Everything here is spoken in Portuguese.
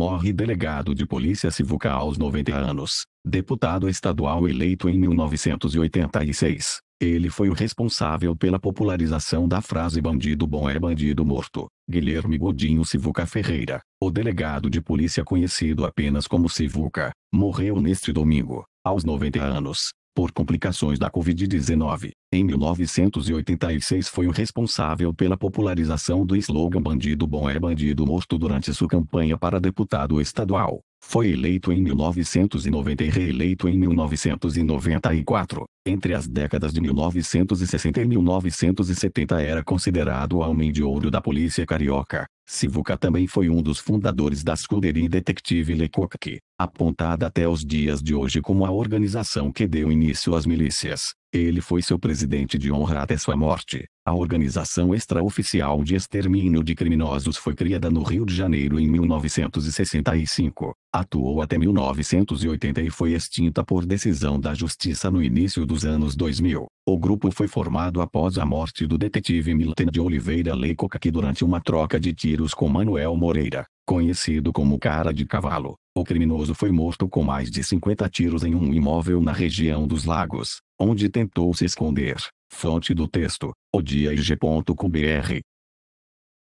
morre delegado de Polícia civuca aos 90 anos, deputado estadual eleito em 1986. Ele foi o responsável pela popularização da frase bandido bom é bandido morto. Guilherme Godinho Sivuca Ferreira, o delegado de polícia conhecido apenas como Sivuca, morreu neste domingo, aos 90 anos, por complicações da Covid-19. Em 1986 foi o responsável pela popularização do slogan Bandido bom é bandido morto durante sua campanha para deputado estadual. Foi eleito em 1990 e reeleito em 1994. Entre as décadas de 1960 e 1970 era considerado o homem de ouro da polícia carioca. Sivuca também foi um dos fundadores da Scuderia Detetive Lecoq, apontada até os dias de hoje como a organização que deu início às milícias. Ele foi seu presidente de honra até sua morte. A organização extraoficial de extermínio de criminosos foi criada no Rio de Janeiro em 1965, atuou até 1980 e foi extinta por decisão da justiça no início dos anos 2000. O grupo foi formado após a morte do detetive Milton de Oliveira Leicoca que durante uma troca de tiros com Manuel Moreira, Conhecido como Cara de Cavalo, o criminoso foi morto com mais de 50 tiros em um imóvel na região dos Lagos, onde tentou se esconder. Fonte do texto: odia.br